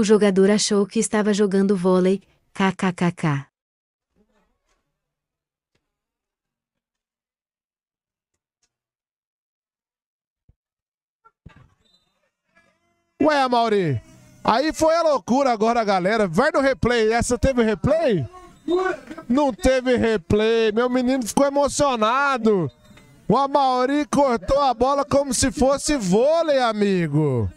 O jogador achou que estava jogando vôlei, kkkk. Ué, Mauri, aí foi a loucura agora, galera. Vai no replay. Essa teve replay? Não teve replay. Meu menino ficou emocionado. O Amauri cortou a bola como se fosse vôlei, amigo.